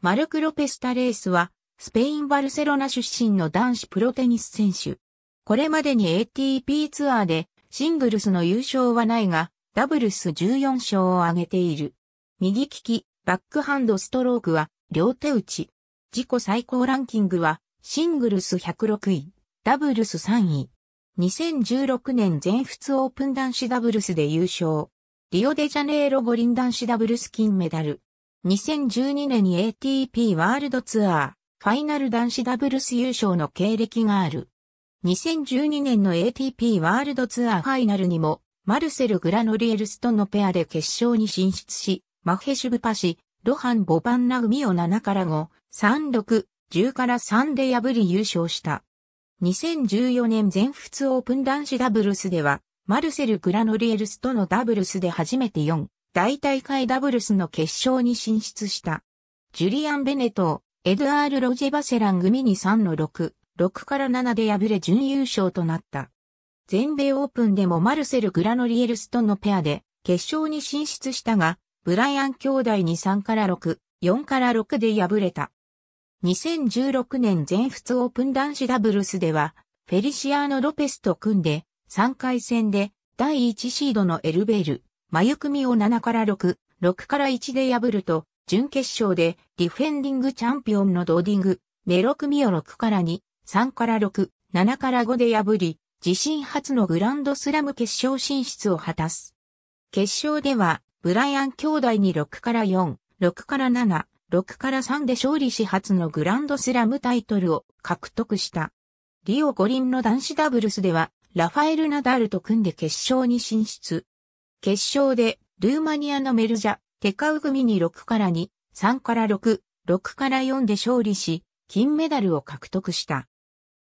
マルク・ロペスタレースは、スペイン・バルセロナ出身の男子プロテニス選手。これまでに ATP ツアーでシングルスの優勝はないが、ダブルス14勝を挙げている。右利き、バックハンドストロークは両手打ち。自己最高ランキングはシングルス106位、ダブルス3位。2016年全仏オープン男子ダブルスで優勝。リオデジャネイロ五輪男子ダブルス金メダル。2012年に ATP ワールドツアー、ファイナル男子ダブルス優勝の経歴がある。2012年の ATP ワールドツアーファイナルにも、マルセル・グラノリエルスとのペアで決勝に進出し、マフェシュブパシ、ロハン・ボバンナ組を7から5、3、6、10から3で破り優勝した。2014年全仏オープン男子ダブルスでは、マルセル・グラノリエルスとのダブルスで初めて4、大大会ダブルスの決勝に進出した。ジュリアン・ベネトエドアール・ロジェ・バセラン組に3の6、6から7で敗れ準優勝となった。全米オープンでもマルセル・グラノリエルスとのペアで決勝に進出したが、ブライアン兄弟に3から6、4から6で敗れた。2016年全仏オープン男子ダブルスでは、フェリシアーノ・ロペスと組んで、3回戦で第1シードのエルベル、眉組を7から6、6から1で破ると、準決勝でディフェンディングチャンピオンのドーディング、メロ組を6から2、3から6、7から5で破り、自身初のグランドスラム決勝進出を果たす。決勝では、ブライアン兄弟に6から4、6から7、6から3で勝利し初のグランドスラムタイトルを獲得した。リオ五輪の男子ダブルスでは、ラファエル・ナダルと組んで決勝に進出。決勝で、ルーマニアのメルジャ、テカウ組に6から2、3から6、6から4で勝利し、金メダルを獲得した。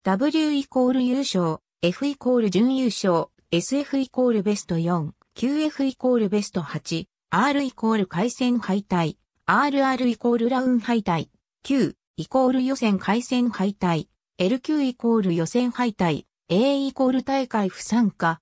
W イコール優勝、F イコール準優勝、SF イコールベスト4、QF イコールベスト8、R イコール回戦敗退、RR イコールラウン敗退、Q イコール予選回戦敗退、LQ イコール予選敗退、A イコール大会不参加、